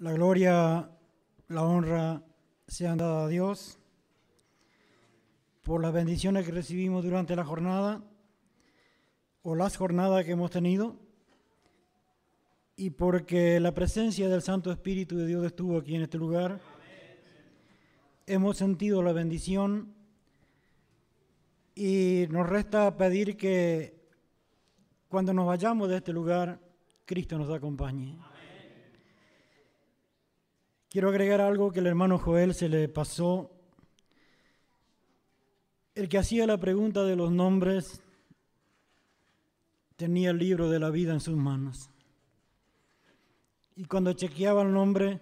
La gloria, la honra sean dadas a Dios por las bendiciones que recibimos durante la jornada o las jornadas que hemos tenido y porque la presencia del Santo Espíritu de Dios estuvo aquí en este lugar. Hemos sentido la bendición y nos resta pedir que cuando nos vayamos de este lugar, Cristo nos acompañe. Quiero agregar algo que el hermano Joel se le pasó. El que hacía la pregunta de los nombres tenía el libro de la vida en sus manos. Y cuando chequeaba el nombre,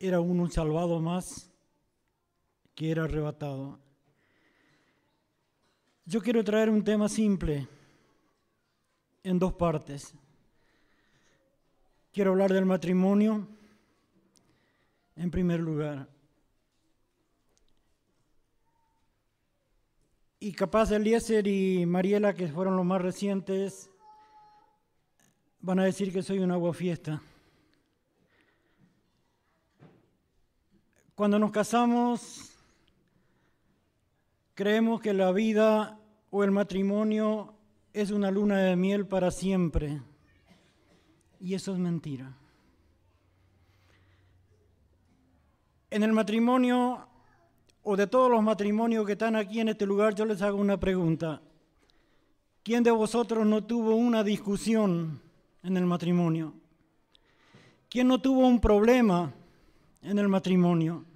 era un salvado más que era arrebatado. Yo quiero traer un tema simple en dos partes. Quiero hablar del matrimonio en primer lugar, y capaz Eliezer y Mariela, que fueron los más recientes, van a decir que soy un fiesta. Cuando nos casamos, creemos que la vida o el matrimonio es una luna de miel para siempre. Y eso es mentira. En el matrimonio, o de todos los matrimonios que están aquí en este lugar, yo les hago una pregunta. ¿Quién de vosotros no tuvo una discusión en el matrimonio? ¿Quién no tuvo un problema en el matrimonio?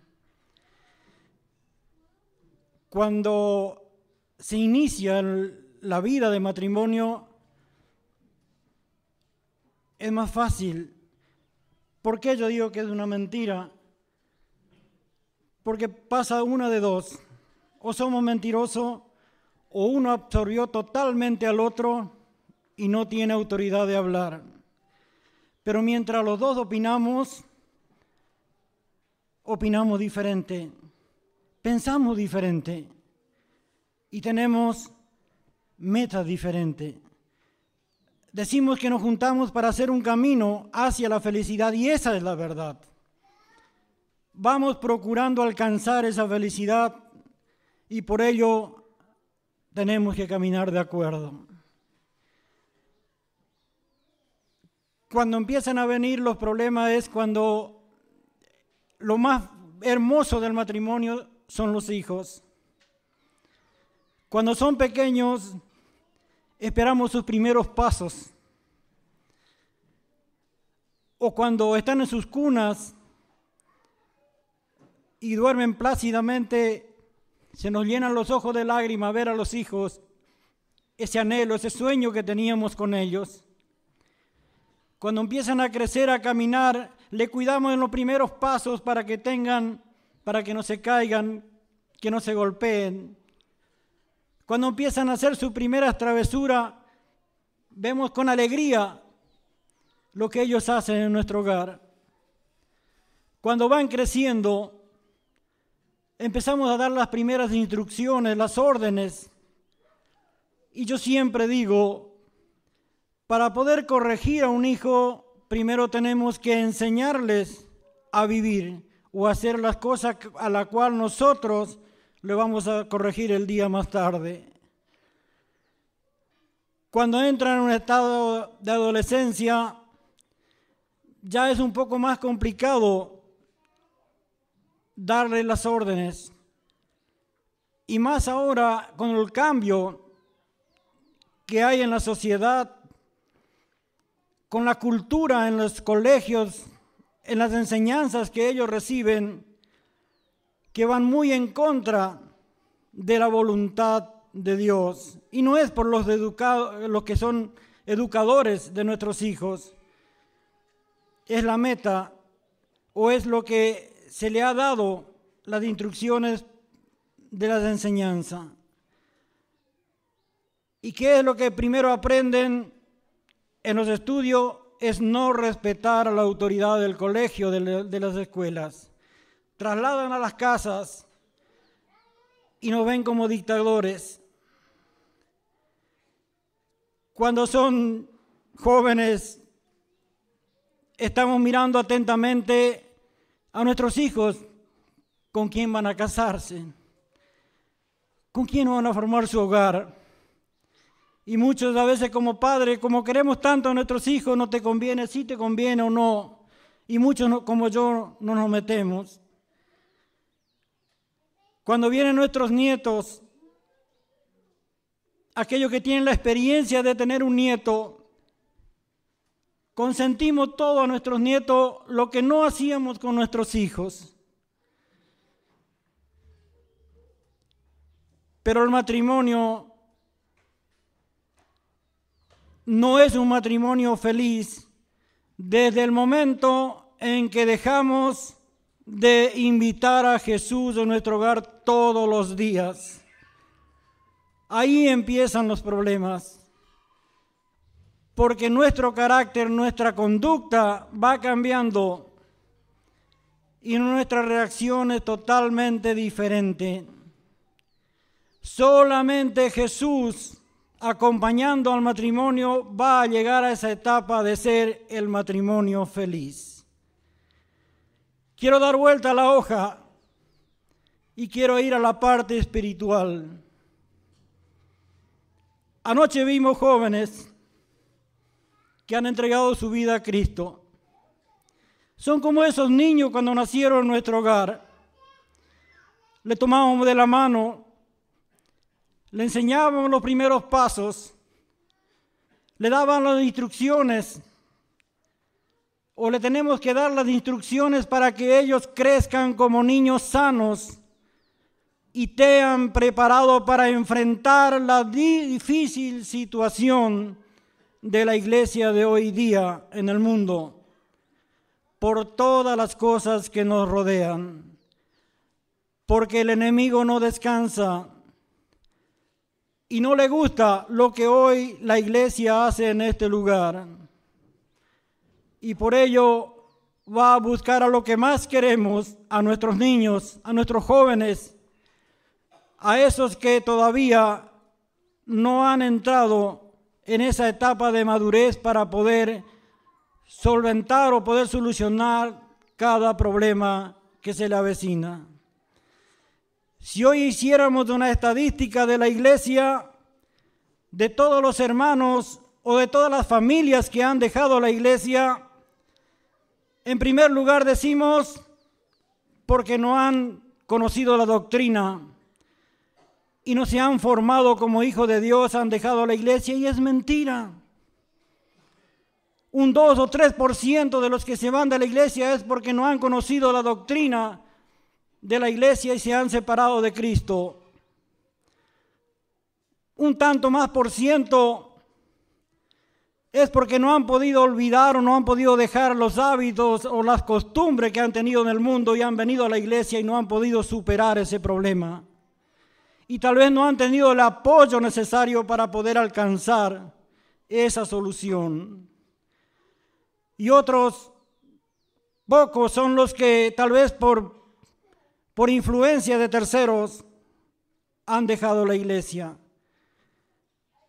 Cuando se inicia la vida de matrimonio, es más fácil. ¿Por qué yo digo que es una mentira? Porque pasa una de dos. O somos mentirosos o uno absorbió totalmente al otro y no tiene autoridad de hablar. Pero mientras los dos opinamos, opinamos diferente, pensamos diferente y tenemos metas diferentes. Decimos que nos juntamos para hacer un camino hacia la felicidad y esa es la verdad vamos procurando alcanzar esa felicidad y por ello tenemos que caminar de acuerdo. Cuando empiezan a venir los problemas es cuando lo más hermoso del matrimonio son los hijos. Cuando son pequeños esperamos sus primeros pasos. O cuando están en sus cunas y duermen plácidamente, se nos llenan los ojos de lágrimas ver a los hijos, ese anhelo, ese sueño que teníamos con ellos. Cuando empiezan a crecer, a caminar, le cuidamos en los primeros pasos para que tengan, para que no se caigan, que no se golpeen. Cuando empiezan a hacer su primera travesura, vemos con alegría lo que ellos hacen en nuestro hogar. Cuando van creciendo, empezamos a dar las primeras instrucciones, las órdenes. Y yo siempre digo, para poder corregir a un hijo, primero tenemos que enseñarles a vivir o hacer las cosas a la cual nosotros le vamos a corregir el día más tarde. Cuando entra en un estado de adolescencia, ya es un poco más complicado darle las órdenes. Y más ahora con el cambio que hay en la sociedad, con la cultura en los colegios, en las enseñanzas que ellos reciben, que van muy en contra de la voluntad de Dios. Y no es por los, educados, los que son educadores de nuestros hijos. Es la meta o es lo que se le ha dado las instrucciones de las enseñanzas. ¿Y qué es lo que primero aprenden en los estudios? Es no respetar a la autoridad del colegio, de, las escuelas. Trasladan a las casas y nos ven como dictadores. Cuando son jóvenes, estamos mirando atentamente a nuestros hijos con quién van a casarse, con quién van a formar su hogar. Y muchos a veces como padre, como queremos tanto a nuestros hijos, no te conviene, si te conviene o no. Y muchos como yo no nos metemos. Cuando vienen nuestros nietos, aquellos que tienen la experiencia de tener un nieto, Consentimos todo a nuestros nietos, lo que no hacíamos con nuestros hijos. Pero el matrimonio no es un matrimonio feliz desde el momento en que dejamos de invitar a Jesús a nuestro hogar todos los días. Ahí empiezan los problemas porque nuestro carácter, nuestra conducta va cambiando y nuestra reacción es totalmente diferente. Solamente Jesús, acompañando al matrimonio, va a llegar a esa etapa de ser el matrimonio feliz. Quiero dar vuelta a la hoja y quiero ir a la parte espiritual. Anoche vimos jóvenes han entregado su vida a Cristo. Son como esos niños cuando nacieron en nuestro hogar. Le tomábamos de la mano, le enseñábamos los primeros pasos, le daban las instrucciones o le tenemos que dar las instrucciones para que ellos crezcan como niños sanos y te han preparado para enfrentar la difícil situación de la iglesia de hoy día en el mundo, por todas las cosas que nos rodean, porque el enemigo no descansa y no le gusta lo que hoy la iglesia hace en este lugar. Y por ello va a buscar a lo que más queremos, a nuestros niños, a nuestros jóvenes, a esos que todavía no han entrado en esa etapa de madurez para poder solventar o poder solucionar cada problema que se le avecina. Si hoy hiciéramos una estadística de la iglesia, de todos los hermanos o de todas las familias que han dejado la iglesia, en primer lugar decimos porque no han conocido la doctrina y no se han formado como hijos de Dios, han dejado la iglesia y es mentira. Un 2 o 3% de los que se van de la iglesia es porque no han conocido la doctrina de la iglesia y se han separado de Cristo. Un tanto más por ciento es porque no han podido olvidar o no han podido dejar los hábitos o las costumbres que han tenido en el mundo y han venido a la iglesia y no han podido superar ese problema y tal vez no han tenido el apoyo necesario para poder alcanzar esa solución. Y otros pocos son los que tal vez por, por influencia de terceros han dejado la iglesia.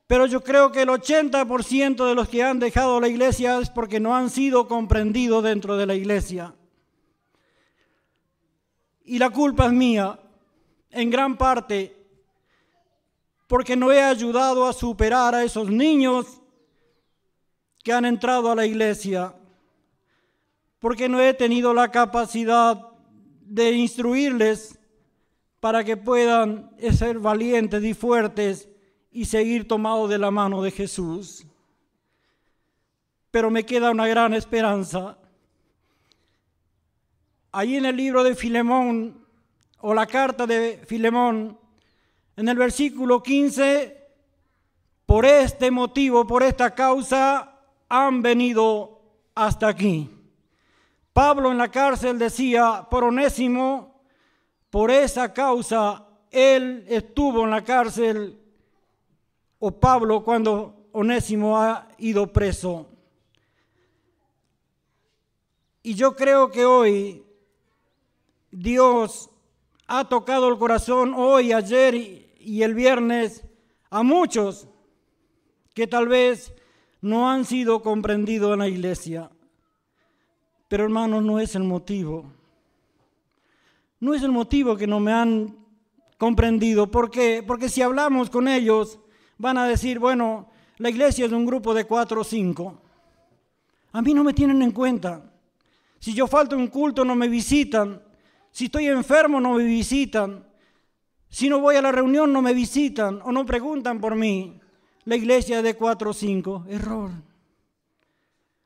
Pero yo creo que el 80% de los que han dejado la iglesia es porque no han sido comprendidos dentro de la iglesia. Y la culpa es mía, en gran parte, porque no he ayudado a superar a esos niños que han entrado a la iglesia, porque no he tenido la capacidad de instruirles para que puedan ser valientes y fuertes y seguir tomados de la mano de Jesús. Pero me queda una gran esperanza. Ahí en el libro de Filemón, o la carta de Filemón, en el versículo 15, por este motivo, por esta causa, han venido hasta aquí. Pablo en la cárcel decía, por onésimo, por esa causa, él estuvo en la cárcel, o Pablo cuando onésimo ha ido preso. Y yo creo que hoy Dios ha tocado el corazón, hoy, ayer y, y el viernes a muchos que tal vez no han sido comprendidos en la iglesia. Pero hermanos, no es el motivo. No es el motivo que no me han comprendido. ¿Por qué? Porque si hablamos con ellos, van a decir, bueno, la iglesia es un grupo de cuatro o cinco. A mí no me tienen en cuenta. Si yo falto un culto, no me visitan. Si estoy enfermo, no me visitan. Si no voy a la reunión, no me visitan o no preguntan por mí. La iglesia es de cuatro o 5. Error.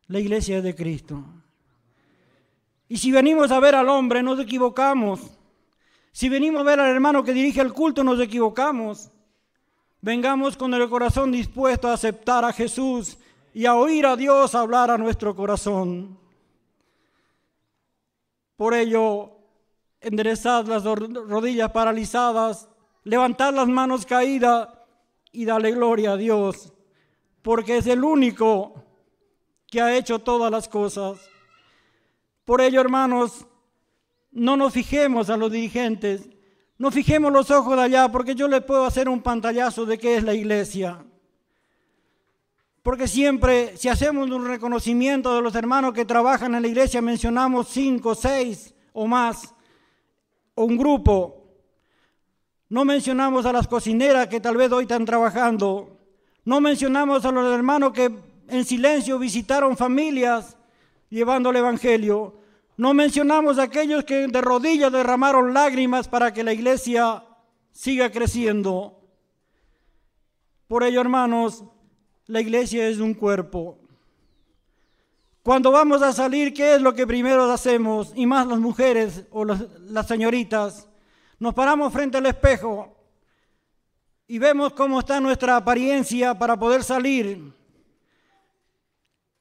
La iglesia es de Cristo. Y si venimos a ver al hombre, nos equivocamos. Si venimos a ver al hermano que dirige el culto, nos equivocamos. Vengamos con el corazón dispuesto a aceptar a Jesús y a oír a Dios hablar a nuestro corazón. Por ello, enderezad las rodillas paralizadas, levantad las manos caídas y dale gloria a Dios, porque es el único que ha hecho todas las cosas. Por ello, hermanos, no nos fijemos a los dirigentes, no fijemos los ojos de allá, porque yo les puedo hacer un pantallazo de qué es la iglesia. Porque siempre, si hacemos un reconocimiento de los hermanos que trabajan en la iglesia, mencionamos cinco, seis o más un grupo. No mencionamos a las cocineras que tal vez hoy están trabajando. No mencionamos a los hermanos que en silencio visitaron familias llevando el Evangelio. No mencionamos a aquellos que de rodillas derramaron lágrimas para que la iglesia siga creciendo. Por ello, hermanos, la iglesia es un cuerpo. Cuando vamos a salir, ¿qué es lo que primero hacemos? Y más las mujeres o las señoritas. Nos paramos frente al espejo y vemos cómo está nuestra apariencia para poder salir.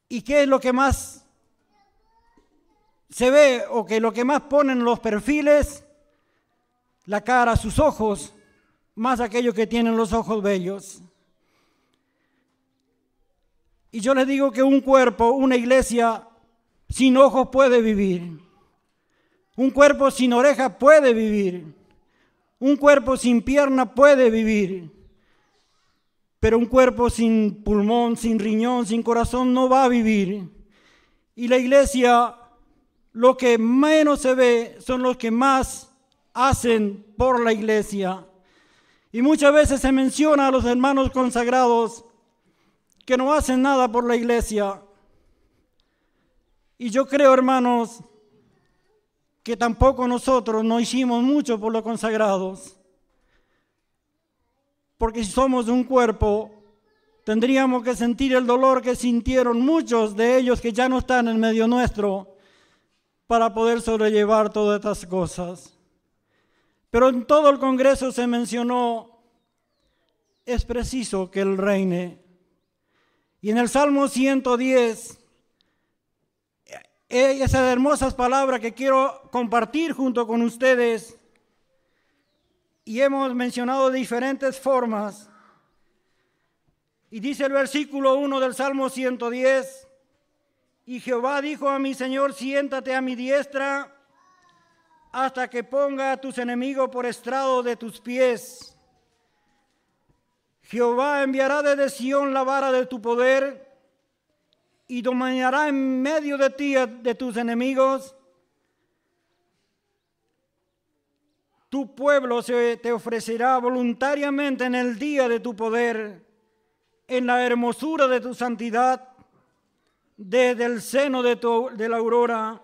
¿Y qué es lo que más se ve o que lo que más ponen los perfiles? La cara, sus ojos, más aquellos que tienen los ojos bellos. Y yo les digo que un cuerpo, una iglesia sin ojos puede vivir. Un cuerpo sin oreja puede vivir. Un cuerpo sin pierna puede vivir. Pero un cuerpo sin pulmón, sin riñón, sin corazón no va a vivir. Y la iglesia, lo que menos se ve son los que más hacen por la iglesia. Y muchas veces se menciona a los hermanos consagrados que no hacen nada por la iglesia. Y yo creo, hermanos, que tampoco nosotros no hicimos mucho por los consagrados. Porque si somos un cuerpo, tendríamos que sentir el dolor que sintieron muchos de ellos que ya no están en medio nuestro para poder sobrellevar todas estas cosas. Pero en todo el Congreso se mencionó, es preciso que el reine. Y en el Salmo 110, eh, esas hermosas palabras que quiero compartir junto con ustedes, y hemos mencionado diferentes formas, y dice el versículo 1 del Salmo 110, y Jehová dijo a mi Señor, siéntate a mi diestra hasta que ponga a tus enemigos por estrado de tus pies. Jehová enviará desde Sión la vara de tu poder y dominará en medio de ti de tus enemigos. Tu pueblo se te ofrecerá voluntariamente en el día de tu poder, en la hermosura de tu santidad, desde el seno de, tu, de la aurora.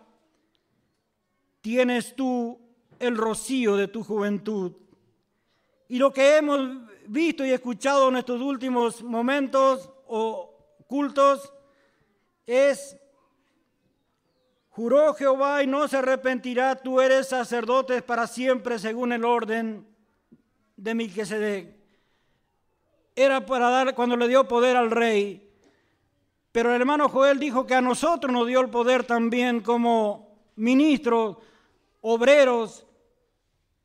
Tienes tú el rocío de tu juventud. Y lo que hemos visto y escuchado en estos últimos momentos o cultos es, juró Jehová y no se arrepentirá, tú eres sacerdote para siempre según el orden de dé Era para dar, cuando le dio poder al rey, pero el hermano Joel dijo que a nosotros nos dio el poder también como ministros, obreros,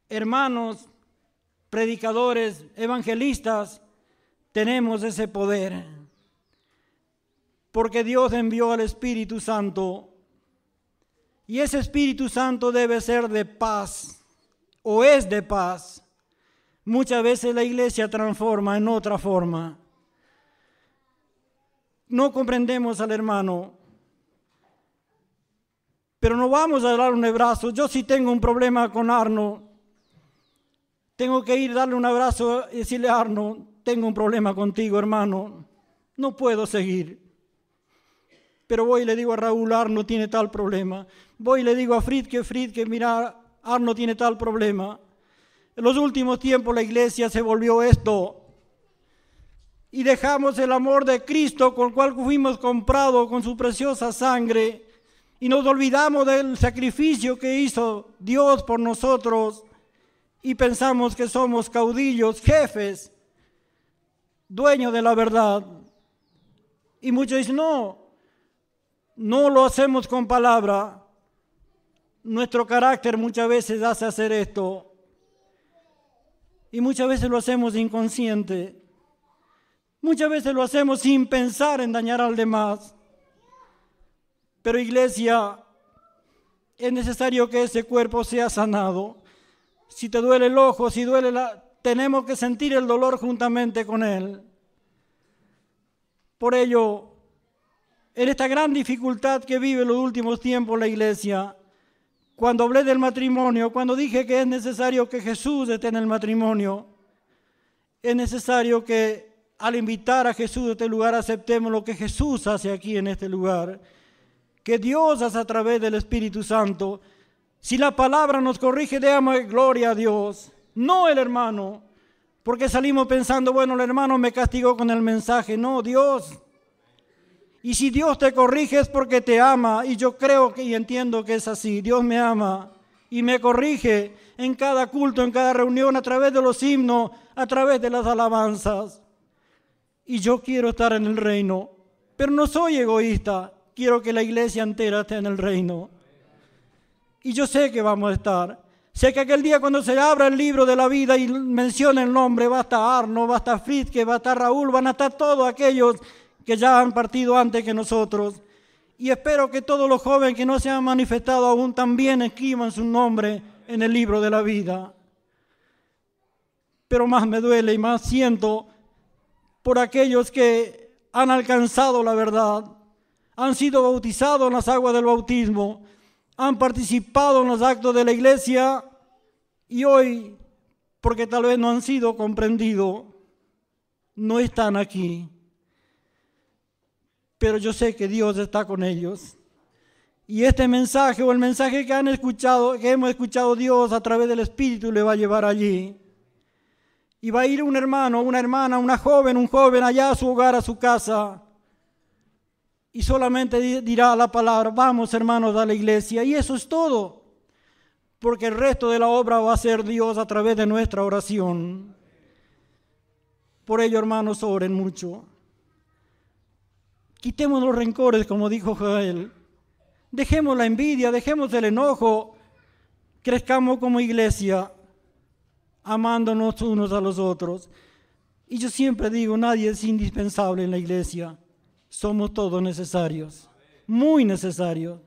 hermanos, predicadores, evangelistas, tenemos ese poder. Porque Dios envió al Espíritu Santo. Y ese Espíritu Santo debe ser de paz, o es de paz. Muchas veces la iglesia transforma en otra forma. No comprendemos al hermano, pero no vamos a dar un abrazo. Yo sí tengo un problema con Arno. Tengo que ir, darle un abrazo y decirle, Arno, tengo un problema contigo, hermano. No puedo seguir. Pero voy y le digo a Raúl, Arno tiene tal problema. Voy y le digo a Fritz, que mira, Arno tiene tal problema. En los últimos tiempos la iglesia se volvió esto. Y dejamos el amor de Cristo con el cual fuimos comprados con su preciosa sangre. Y nos olvidamos del sacrificio que hizo Dios por nosotros y pensamos que somos caudillos, jefes, dueños de la verdad. Y muchos dicen, no, no lo hacemos con palabra. Nuestro carácter muchas veces hace hacer esto. Y muchas veces lo hacemos inconsciente. Muchas veces lo hacemos sin pensar en dañar al demás. Pero iglesia, es necesario que ese cuerpo sea sanado si te duele el ojo, si duele la... Tenemos que sentir el dolor juntamente con Él. Por ello, en esta gran dificultad que vive en los últimos tiempos la iglesia, cuando hablé del matrimonio, cuando dije que es necesario que Jesús esté en el matrimonio, es necesario que al invitar a Jesús a este lugar aceptemos lo que Jesús hace aquí en este lugar, que Dios hace a través del Espíritu Santo, si la palabra nos corrige, y gloria a Dios, no el hermano, porque salimos pensando, bueno, el hermano me castigó con el mensaje, no, Dios. Y si Dios te corrige es porque te ama, y yo creo que, y entiendo que es así, Dios me ama y me corrige en cada culto, en cada reunión, a través de los himnos, a través de las alabanzas. Y yo quiero estar en el reino, pero no soy egoísta, quiero que la iglesia entera esté en el reino. Y yo sé que vamos a estar. Sé que aquel día cuando se abra el libro de la vida y mencione el nombre, va a estar Arno, va a estar va a estar Raúl, van a estar todos aquellos que ya han partido antes que nosotros. Y espero que todos los jóvenes que no se han manifestado aún también escriban su nombre en el libro de la vida. Pero más me duele y más siento por aquellos que han alcanzado la verdad, han sido bautizados en las aguas del bautismo, han participado en los actos de la iglesia y hoy, porque tal vez no han sido comprendidos, no están aquí. Pero yo sé que Dios está con ellos. Y este mensaje o el mensaje que han escuchado, que hemos escuchado Dios a través del Espíritu le va a llevar allí. Y va a ir un hermano, una hermana, una joven, un joven allá a su hogar, a su casa y solamente dirá la palabra, vamos hermanos a la iglesia, y eso es todo, porque el resto de la obra va a ser Dios a través de nuestra oración. Por ello, hermanos, oren mucho. Quitemos los rencores, como dijo Joel. Dejemos la envidia, dejemos el enojo. Crezcamos como iglesia, amándonos unos a los otros. Y yo siempre digo, nadie es indispensable en la iglesia somos todos necesarios, muy necesarios,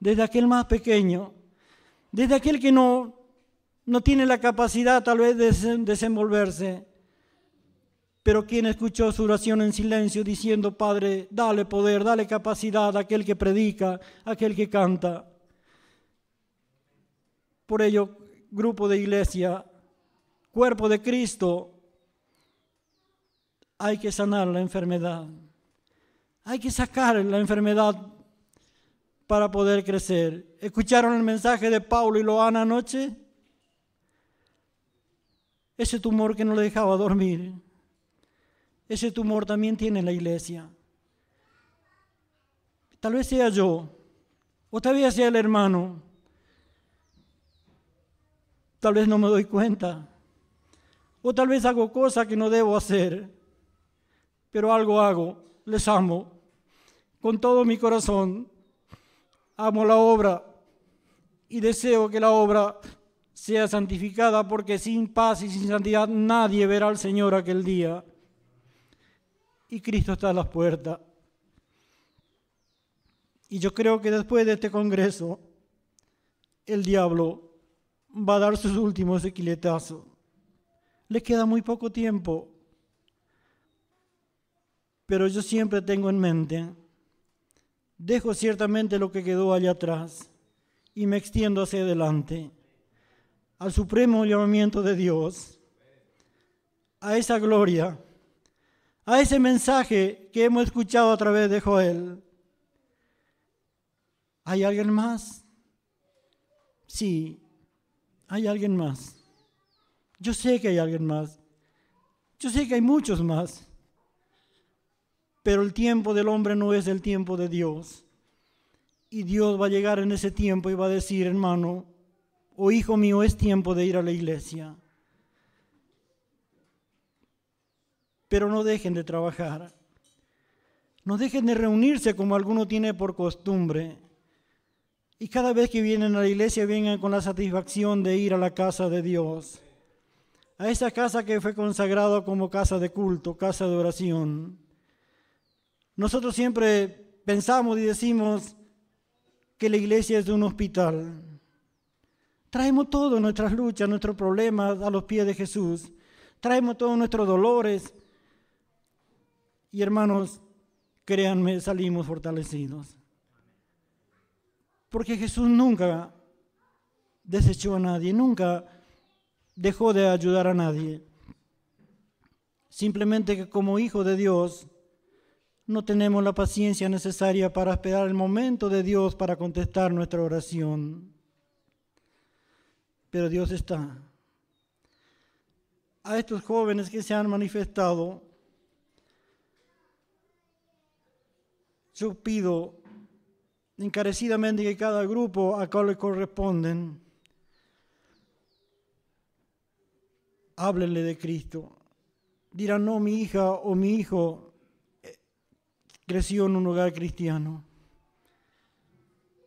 desde aquel más pequeño, desde aquel que no, no tiene la capacidad tal vez de desenvolverse, pero quien escuchó su oración en silencio diciendo, Padre, dale poder, dale capacidad a aquel que predica, a aquel que canta. Por ello, grupo de iglesia, cuerpo de Cristo, hay que sanar la enfermedad. Hay que sacar la enfermedad para poder crecer. ¿Escucharon el mensaje de Pablo y Loana anoche? Ese tumor que no le dejaba dormir. Ese tumor también tiene la iglesia. Tal vez sea yo, o tal vez sea el hermano. Tal vez no me doy cuenta. O tal vez hago cosas que no debo hacer. Pero algo hago. Les amo con todo mi corazón. Amo la obra y deseo que la obra sea santificada porque sin paz y sin santidad nadie verá al Señor aquel día. Y Cristo está a las puertas. Y yo creo que después de este Congreso, el diablo va a dar sus últimos esquiletazos. Les queda muy poco tiempo, pero yo siempre tengo en mente Dejo ciertamente lo que quedó allá atrás y me extiendo hacia adelante, al supremo llamamiento de Dios, a esa gloria, a ese mensaje que hemos escuchado a través de Joel. ¿Hay alguien más? Sí, hay alguien más. Yo sé que hay alguien más. Yo sé que hay muchos más. Pero el tiempo del hombre no es el tiempo de Dios. Y Dios va a llegar en ese tiempo y va a decir, hermano, o oh hijo mío, es tiempo de ir a la iglesia. Pero no dejen de trabajar. No dejen de reunirse como alguno tiene por costumbre. Y cada vez que vienen a la iglesia, vengan con la satisfacción de ir a la casa de Dios. A esa casa que fue consagrada como casa de culto, casa de oración. Nosotros siempre pensamos y decimos que la iglesia es un hospital. Traemos todas nuestras luchas, nuestros problemas a los pies de Jesús. Traemos todos nuestros dolores. Y hermanos, créanme, salimos fortalecidos. Porque Jesús nunca desechó a nadie, nunca dejó de ayudar a nadie. Simplemente que como hijo de Dios, no tenemos la paciencia necesaria para esperar el momento de Dios para contestar nuestra oración. Pero Dios está. A estos jóvenes que se han manifestado, yo pido encarecidamente que cada grupo a cual le corresponden, háblenle de Cristo. Dirán, no, mi hija o mi hijo creció en un hogar cristiano,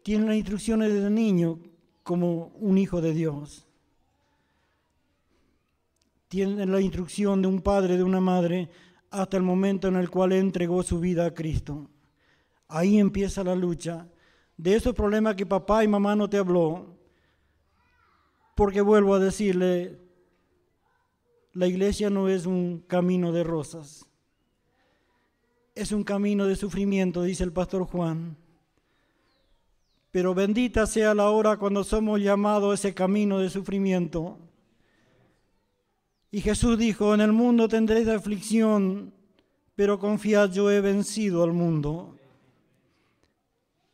tiene las instrucciones desde niño como un hijo de Dios, tiene la instrucción de un padre, de una madre, hasta el momento en el cual entregó su vida a Cristo. Ahí empieza la lucha de esos problemas que papá y mamá no te habló, porque vuelvo a decirle, la iglesia no es un camino de rosas es un camino de sufrimiento, dice el pastor Juan. Pero bendita sea la hora cuando somos llamados a ese camino de sufrimiento. Y Jesús dijo, en el mundo tendréis aflicción, pero confiad, yo he vencido al mundo.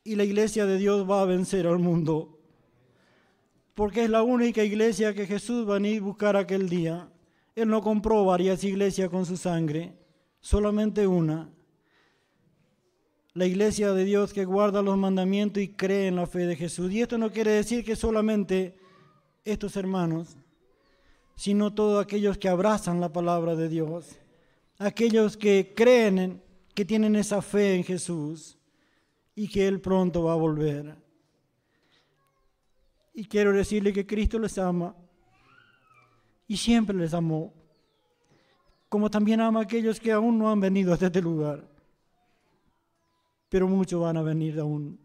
Y la iglesia de Dios va a vencer al mundo, porque es la única iglesia que Jesús va a ir a buscar aquel día. Él no compró varias iglesias con su sangre, solamente una la iglesia de Dios que guarda los mandamientos y cree en la fe de Jesús. Y esto no quiere decir que solamente estos hermanos, sino todos aquellos que abrazan la palabra de Dios, aquellos que creen, que tienen esa fe en Jesús y que Él pronto va a volver. Y quiero decirle que Cristo les ama y siempre les amó, como también ama a aquellos que aún no han venido hasta este lugar pero muchos van a venir aún.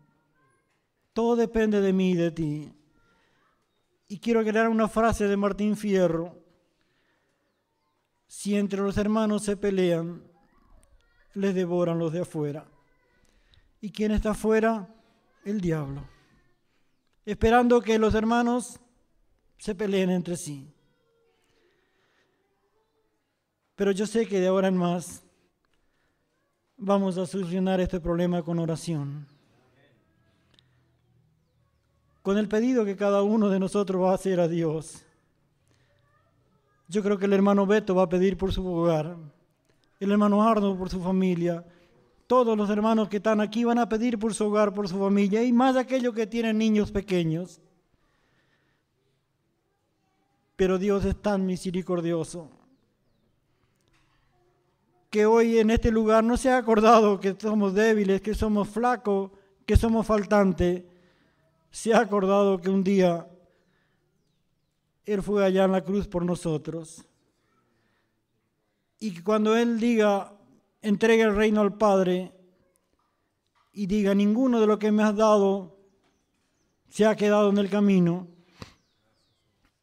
Todo depende de mí y de ti. Y quiero crear una frase de Martín Fierro. Si entre los hermanos se pelean, les devoran los de afuera. ¿Y quién está afuera? El diablo. Esperando que los hermanos se peleen entre sí. Pero yo sé que de ahora en más Vamos a solucionar este problema con oración. Con el pedido que cada uno de nosotros va a hacer a Dios. Yo creo que el hermano Beto va a pedir por su hogar, el hermano Arno por su familia, todos los hermanos que están aquí van a pedir por su hogar, por su familia y más aquellos que tienen niños pequeños. Pero Dios es tan misericordioso que hoy en este lugar no se ha acordado que somos débiles, que somos flacos, que somos faltantes. Se ha acordado que un día Él fue allá en la cruz por nosotros. Y que cuando Él diga, entregue el reino al Padre, y diga, ninguno de lo que me has dado se ha quedado en el camino,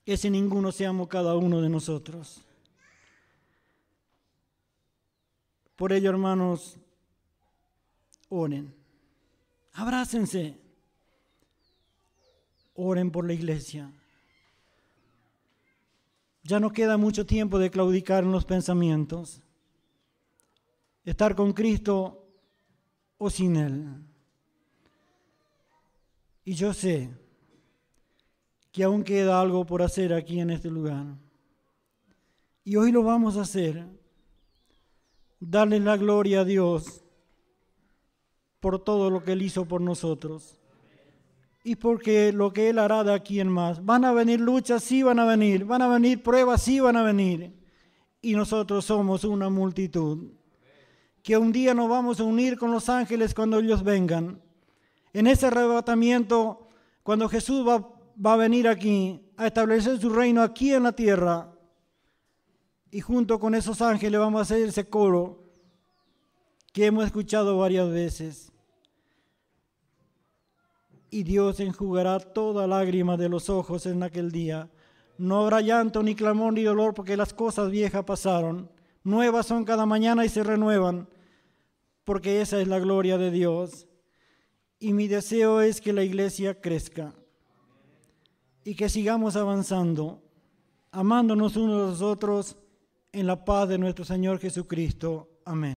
ese ninguno seamos cada uno de nosotros. Por ello, hermanos, oren, abrácense, oren por la iglesia. Ya no queda mucho tiempo de claudicar en los pensamientos, estar con Cristo o sin Él. Y yo sé que aún queda algo por hacer aquí en este lugar. Y hoy lo vamos a hacer Dale la gloria a Dios por todo lo que Él hizo por nosotros. Y porque lo que Él hará de aquí en más. Van a venir luchas, sí van a venir. Van a venir pruebas, sí van a venir. Y nosotros somos una multitud. Que un día nos vamos a unir con los ángeles cuando ellos vengan. En ese arrebatamiento, cuando Jesús va, va a venir aquí a establecer su reino aquí en la tierra, y junto con esos ángeles vamos a hacer ese coro que hemos escuchado varias veces. Y Dios enjugará toda lágrima de los ojos en aquel día. No habrá llanto, ni clamor, ni dolor, porque las cosas viejas pasaron. Nuevas son cada mañana y se renuevan, porque esa es la gloria de Dios. Y mi deseo es que la iglesia crezca y que sigamos avanzando, amándonos unos a los otros en la paz de nuestro Señor Jesucristo. Amén.